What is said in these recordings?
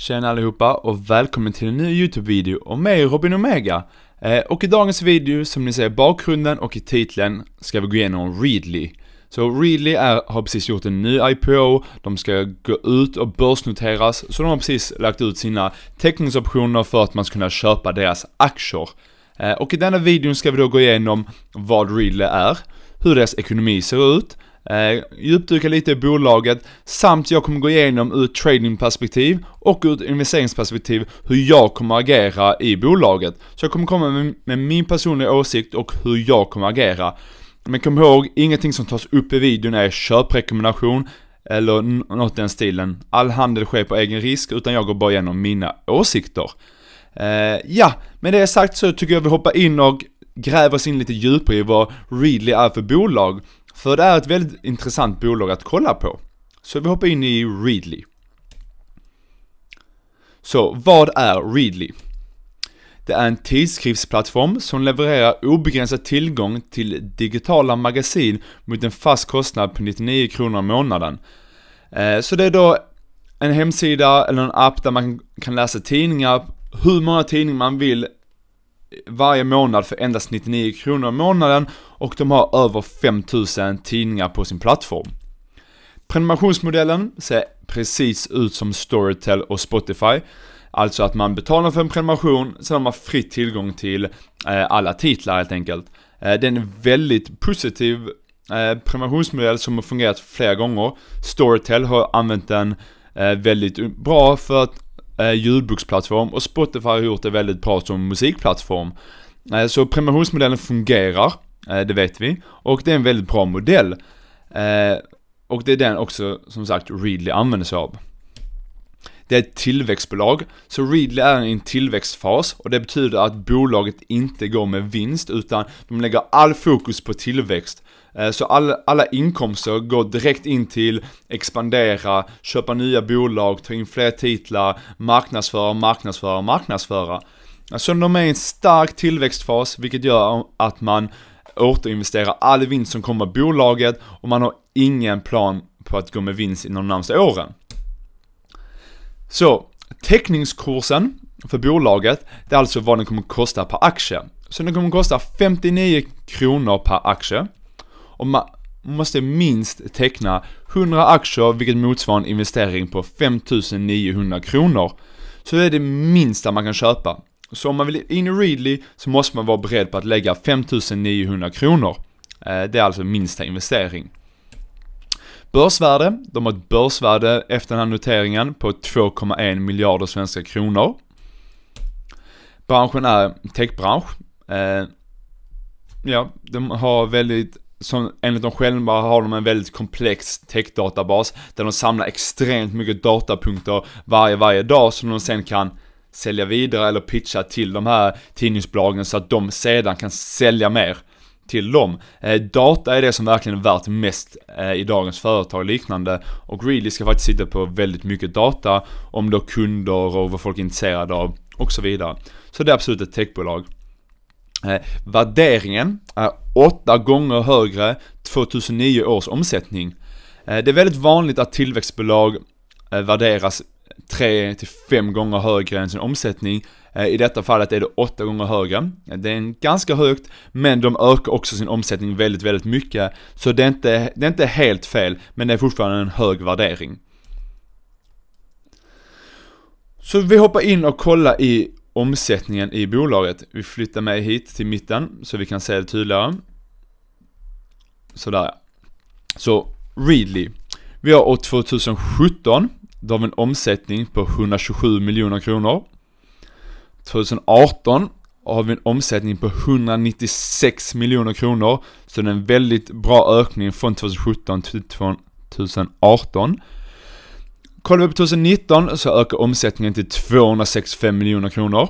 Tjena allihopa och välkommen till en ny YouTube-video om mig Robin Omega. Eh, och i dagens video, som ni ser i bakgrunden och i titeln, ska vi gå igenom Readly. Så Readly är, har precis gjort en ny IPO, de ska gå ut och börsnoteras, så de har precis lagt ut sina teckningsoptioner för att man ska kunna köpa deras aktier. Eh, och i denna videon ska vi då gå igenom vad Readly är, hur deras ekonomi ser ut, eh, djupdyka lite i bolaget, samt jag kommer gå igenom ur tradingperspektiv och ur investeringsperspektiv hur jag kommer agera i bolaget. Så jag kommer komma med, med min personliga åsikt och hur jag kommer agera. Men kom ihåg, ingenting som tas upp i videon är köprekommendation eller något i den stilen. All handel sker på egen risk utan jag går bara igenom mina åsikter. Eh, ja, med det sagt så tycker jag vi hoppar in och gräver oss in lite djupare i vad Readly är för bolag. För det är ett väldigt intressant bolag att kolla på. Så vi hoppar in i Readly. Så vad är Readly? Det är en tidskriftsplattform som levererar obegränsad tillgång till digitala magasin mot en fast kostnad på 99 kronor i månaden. Eh, så det är då en hemsida eller en app där man kan läsa tidningar, hur många tidningar man vill varje månad för endast 99 kronor i månaden och de har över 5000 tidningar på sin plattform. Prenumerationsmodellen ser precis ut som Storytel och Spotify. Alltså att man betalar för en prenumeration, sen har man fri tillgång till eh, alla titlar helt enkelt. Eh, det är en väldigt positiv eh, prenumerationsmodell som har fungerat flera gånger. Storytel har använt den väldigt bra för att Eh, ljudboksplattform och Spotify har gjort det väldigt bra som musikplattform. Eh, så prenumerationsmodellen fungerar, eh, det vet vi, och det är en väldigt bra modell. och det är den också, som sagt, Readly använder sig av. Det är ett tillväxtbolag, så Readly är i en tillväxtfas och det betyder att bolaget inte går med vinst utan de lägger all fokus på tillväxt Eh, så alla, alla inkomster går direkt in till expandera, köpa nya bolag, ta in fler titlar, marknadsföra, marknadsföra, marknadsföra. Så alltså, de är i en stark tillväxtfas, vilket gör att man återinvesterar all vinst som kommer av bolaget och man har ingen plan på att gå med vinst inom de närmsta åren. Så, teckningskursen för bolaget, det är alltså vad den kommer kosta per aktie. Så den kommer kosta 59 kronor per aktie och man måste minst teckna 100 aktier vilket motsvarar en investering på 5900 kronor. Så det är det minsta man kan köpa. Så om man vill in i Readly så måste man vara beredd på att lägga 5900 kronor. Eh, det är alltså minsta investering. Börsvärde, de har ett börsvärde efter den här noteringen på 2,1 miljarder svenska kronor. Branschen är techbransch. Eh, ja, de har väldigt som enligt dem själva har de en väldigt komplex techdatabas där de samlar extremt mycket datapunkter varje, varje dag som de sen kan sälja vidare eller pitcha till de här tidningsbolagen så att de sedan kan sälja mer till dem. Eh, data är det som verkligen är värt mest eh, i dagens företag och liknande och Readly ska faktiskt sitta på väldigt mycket data om då kunder och vad folk är intresserade av och så vidare. Så det är absolut ett techbolag. Eh, värderingen är åtta gånger högre 2009 års omsättning. Eh, det är väldigt vanligt att tillväxtbolag eh, värderas 3 till 5 gånger högre än sin omsättning. Eh, I detta fallet är det 8 gånger högre. Eh, det är ganska högt, men de ökar också sin omsättning väldigt, väldigt mycket. Så det är inte, det är inte helt fel, men det är fortfarande en hög värdering. Så vi hoppar in och kollar i omsättningen i bolaget. Vi flyttar med hit till mitten så vi kan se det tydligare. Sådär Så Readly. Vi har år 2017, då har vi en omsättning på 127 miljoner kronor. 2018 har vi en omsättning på 196 miljoner kronor. Så det är en väldigt bra ökning från 2017 till 2018. Kollar vi på 2019 så ökar omsättningen till 265 miljoner kronor.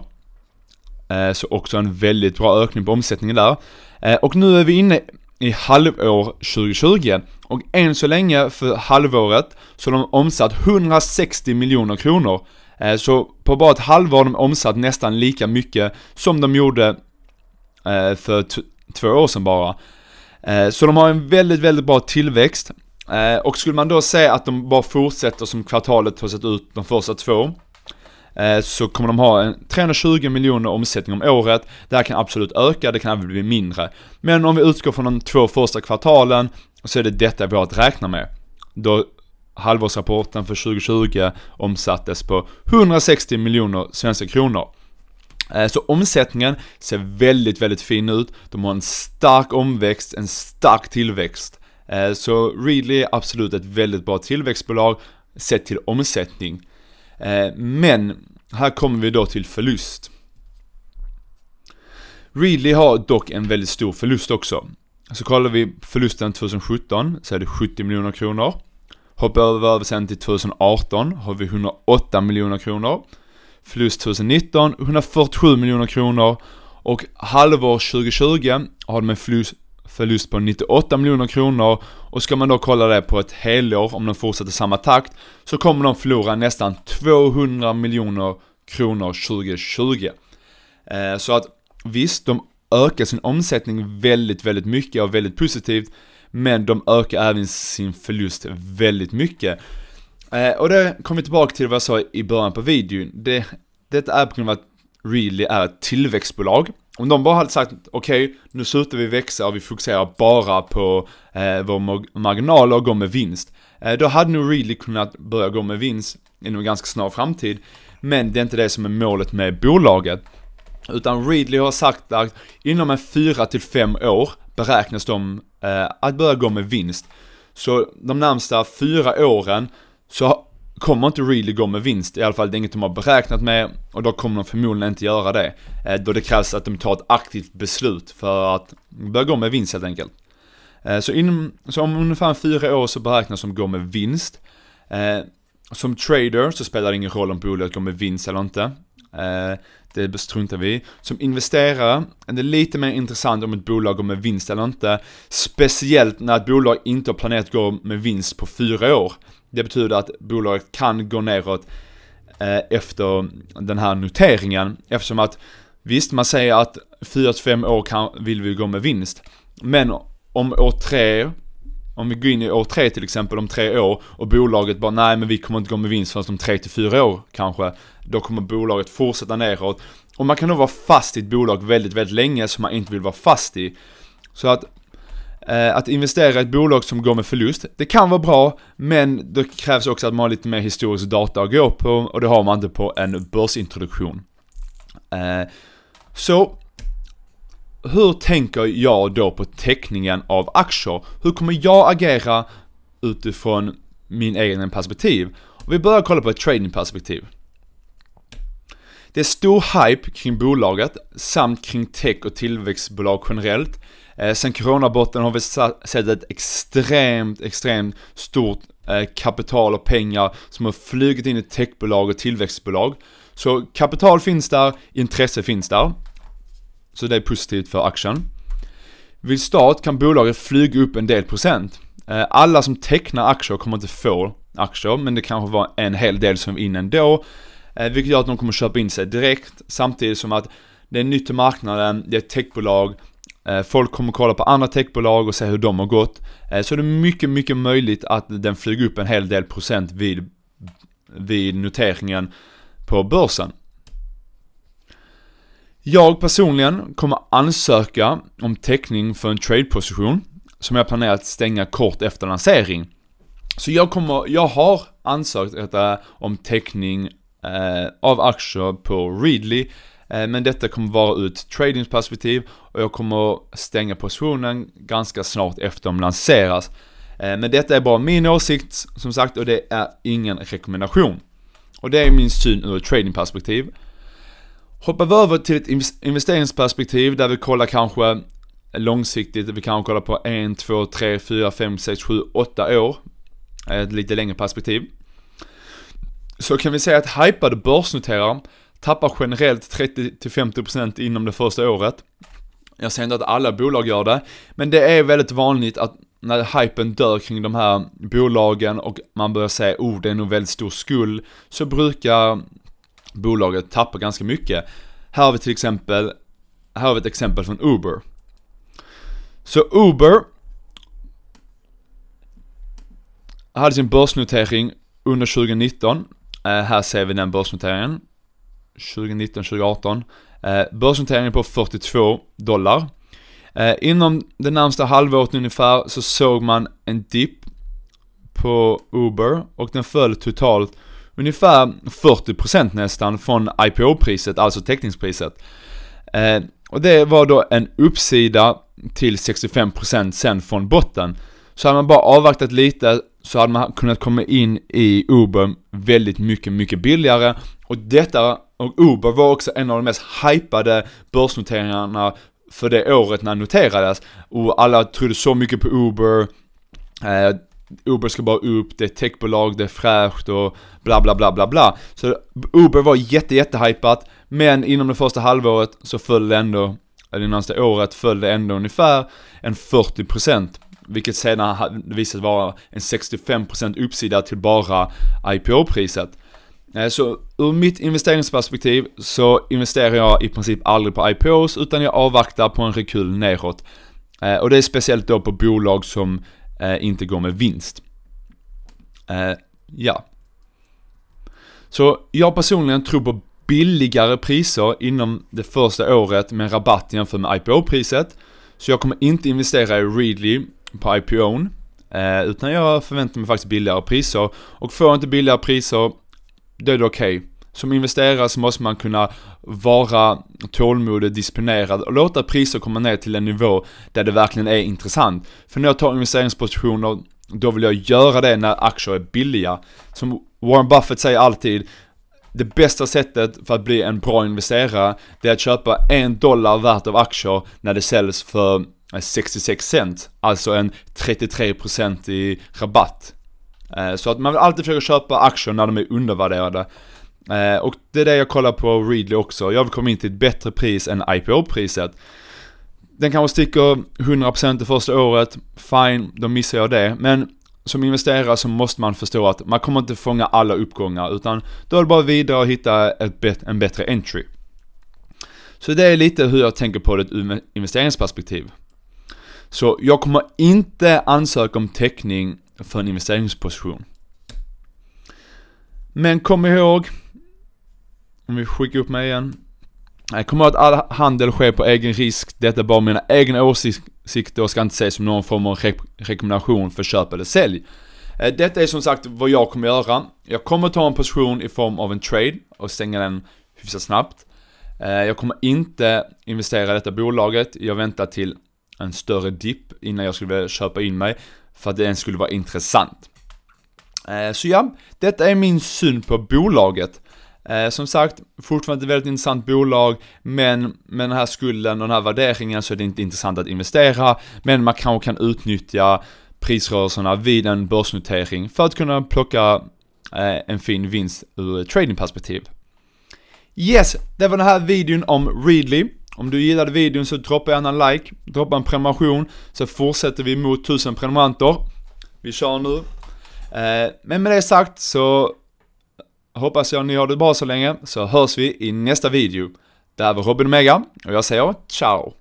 Eh, så också en väldigt bra ökning på omsättningen där. Eh, och nu är vi inne i halvår 2020 och än så länge för halvåret så har de omsatt 160 miljoner kronor. Eh, så på bara ett halvår har de omsatt nästan lika mycket som de gjorde för två år sedan bara. Så de har en väldigt, väldigt bra tillväxt Eh, och skulle man då se att de bara fortsätter som kvartalet har sett ut de första två, eh, så kommer de ha en 320 miljoner omsättning om året. Det här kan absolut öka, det kan även bli mindre. Men om vi utgår från de två första kvartalen, så är det detta vi har att räkna med. Då halvårsrapporten för 2020 omsattes på 160 miljoner svenska kronor. Eh, så omsättningen ser väldigt, väldigt fin ut. De har en stark omväxt, en stark tillväxt. Eh, så Readly är absolut ett väldigt bra tillväxtbolag sett till omsättning. Eh, men här kommer vi då till förlust. Readly har dock en väldigt stor förlust också. Så kollar vi förlusten 2017 så är det 70 miljoner kronor. Hoppar vi över sen till 2018 har vi 108 miljoner kronor. Förlust 2019 147 miljoner kronor och halvår 2020 har de en förlust förlust på 98 miljoner kronor och ska man då kolla det på ett helår om de fortsätter samma takt så kommer de förlora nästan 200 miljoner kronor 2020. Eh, så att visst, de ökar sin omsättning väldigt, väldigt mycket och väldigt positivt men de ökar även sin förlust väldigt mycket. Eh, och det kommer tillbaka till vad jag sa i början på videon. Det, detta är på grund av att Readly är ett tillväxtbolag om de bara hade sagt okej, okay, nu slutar vi växa och vi fokuserar bara på eh, vår marginal och går med vinst. Eh, då hade nog Readly kunnat börja gå med vinst inom en ganska snar framtid. Men det är inte det som är målet med bolaget. Utan Readly har sagt att inom en 4 till 5 år beräknas de eh, att börja gå med vinst. Så de närmsta fyra åren så kommer inte really gå med vinst, i alla fall det är inget de har beräknat med och då kommer de förmodligen inte göra det. Eh, då det krävs att de tar ett aktivt beslut för att börja gå med vinst helt enkelt. Eh, så, inom, så om ungefär fyra år så beräknas de gå med vinst. Eh, som trader så spelar det ingen roll om bolaget går med vinst eller inte. Det struntar vi Som investerare är det lite mer intressant om ett bolag går med vinst eller inte. Speciellt när ett bolag inte har planerat att gå med vinst på fyra år. Det betyder att bolaget kan gå neråt eh, efter den här noteringen eftersom att visst, man säger att 4-5 år kan, vill vi gå med vinst. Men om år 3 om vi går in i år tre till exempel, om tre år och bolaget bara nej men vi kommer inte gå med vinst förrän om tre till fyra år kanske. Då kommer bolaget fortsätta neråt. Och man kan nog vara fast i ett bolag väldigt, väldigt länge som man inte vill vara fast i. Så att Eh, att investera i ett bolag som går med förlust, det kan vara bra, men det krävs också att man har lite mer historisk data att gå på och det har man inte på en börsintroduktion. Eh, så, hur tänker jag då på teckningen av aktier? Hur kommer jag agera utifrån min egen perspektiv? Och vi börjar kolla på ett tradingperspektiv. Det är stor hype kring bolaget samt kring tech och tillväxtbolag generellt. Eh, sen coronabotten har vi sett ett extremt, extremt stort eh, kapital och pengar som har flugit in i techbolag och tillväxtbolag. Så kapital finns där, intresse finns där. Så det är positivt för aktien. Vid start kan bolaget flyga upp en del procent. Eh, alla som tecknar aktier kommer inte få aktier, men det kanske var en hel del som var inne ändå. Eh, vilket gör att de kommer köpa in sig direkt samtidigt som att det är nytt i marknaden, det är ett techbolag, eh, folk kommer kolla på andra techbolag och se hur de har gått. Eh, så det är mycket, mycket möjligt att den flyger upp en hel del procent vid, vid noteringen på börsen. Jag personligen kommer ansöka om täckning för en trade-position som jag planerar att stänga kort efter lansering. Så jag, kommer, jag har ansökt om täckning Eh, av aktier på Readly. Eh, men detta kommer vara ur ett tradingsperspektiv och jag kommer stänga positionen ganska snart efter de lanseras. Eh, men detta är bara min åsikt som sagt och det är ingen rekommendation. Och det är min syn ur ett tradingperspektiv. Hoppar vi över till ett investeringsperspektiv där vi kollar kanske långsiktigt, vi kanske kollar på 1, 2, 3, 4, 5, 6, 7, 8 år. Ett lite längre perspektiv så kan vi säga att hypade börsnoterare tappar generellt 30-50% inom det första året. Jag säger inte att alla bolag gör det, men det är väldigt vanligt att när hypen dör kring de här bolagen och man börjar säga oh det är nog väldigt stor skuld, så brukar bolaget tappa ganska mycket. Här har vi till exempel, här har vi ett exempel från Uber. Så Uber hade sin börsnotering under 2019 Eh, här ser vi den börsnoteringen. 2019, 2018. Eh, börsnoteringen på 42 dollar. Eh, inom det närmsta halvåret ungefär så såg man en dipp på Uber och den föll totalt ungefär 40% nästan från IPO-priset, alltså täckningspriset. Och det var då en uppsida till 65% sen från botten. Så hade man bara avvaktat lite så hade man kunnat komma in i Uber väldigt mycket, mycket billigare. Och detta, och Uber var också en av de mest hypade börsnoteringarna för det året när den noterades. Och alla trodde så mycket på Uber. Eh, Uber ska bara upp, det är techbolag, det är fräscht och bla bla bla bla bla. Så Uber var jätte jättehypat, men inom det första halvåret så föll det ändå, eller det närmaste året föll det ändå ungefär en 40% vilket senare visade vara en 65% uppsida till bara IPO-priset. Eh, så ur mitt investeringsperspektiv så investerar jag i princip aldrig på IPOs utan jag avvaktar på en rekyl neråt. Eh, och det är speciellt då på bolag som eh, inte går med vinst. Ja. Så jag personligen tror på billigare priser inom det första året med en rabatt jämfört med IPO-priset. Så jag kommer inte investera i Readly på IPOn. Eh, utan jag förväntar mig faktiskt billigare priser. Och får jag inte billigare priser, då är det okej. Okay. Som investerare så måste man kunna vara tålmodig, disciplinerad och låta priser komma ner till en nivå där det verkligen är intressant. För när jag tar investeringspositioner, då vill jag göra det när aktier är billiga. Som Warren Buffett säger alltid, det bästa sättet för att bli en bra investerare, det är att köpa en dollar värt av aktier när det säljs för 66 eh, cent, alltså en 33% i rabatt. Eh, så att man vill alltid försöka köpa aktier när de är undervärderade. Eh, och det är det jag kollar på Readly också. Jag vill komma in till ett bättre pris än IPO-priset. Den kanske sticker 100% det första året, fine, då missar jag det. Men som investerare så måste man förstå att man kommer inte fånga alla uppgångar utan då är det bara vidare och hitta ett, en bättre entry. Så det är lite hur jag tänker på det ur investeringsperspektiv. Så jag kommer inte ansöka om täckning för en investeringsposition. Men kom ihåg, om vi skickar upp mig igen. Jag kommer ihåg att all handel sker på egen risk. Detta är bara mina egna åsikter och ska inte ses som någon form av re rekommendation för köp eller sälj. Eh, detta är som sagt vad jag kommer göra. Jag kommer ta en position i form av en trade och stänga den hyfsat snabbt. Eh, jag kommer inte investera i detta bolaget. Jag väntar till en större dipp innan jag skulle vilja köpa in mig för att det ens skulle vara intressant. Eh, så ja, detta är min syn på bolaget. Eh, som sagt, fortfarande ett väldigt intressant bolag, men med den här skulden och den här värderingen så är det inte intressant att investera, men man kanske kan utnyttja prisrörelserna vid en börsnotering för att kunna plocka eh, en fin vinst ur tradingperspektiv. Yes, det var den här videon om Readly. Om du gillade videon så droppa gärna en like, droppa en prenumeration, så fortsätter vi mot 1000 prenumeranter. Vi kör nu. Eh, men med det sagt så hoppas jag ni har det bra så länge, så hörs vi i nästa video. Det här var Robin Omega och jag säger ciao!